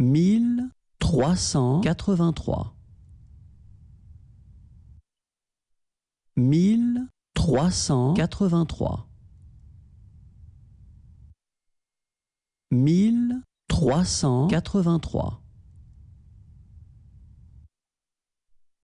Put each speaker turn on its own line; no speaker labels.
mille trois cent quatre-vingt-trois mille trois cent quatre-vingt-trois mille trois cent quatre-vingt-trois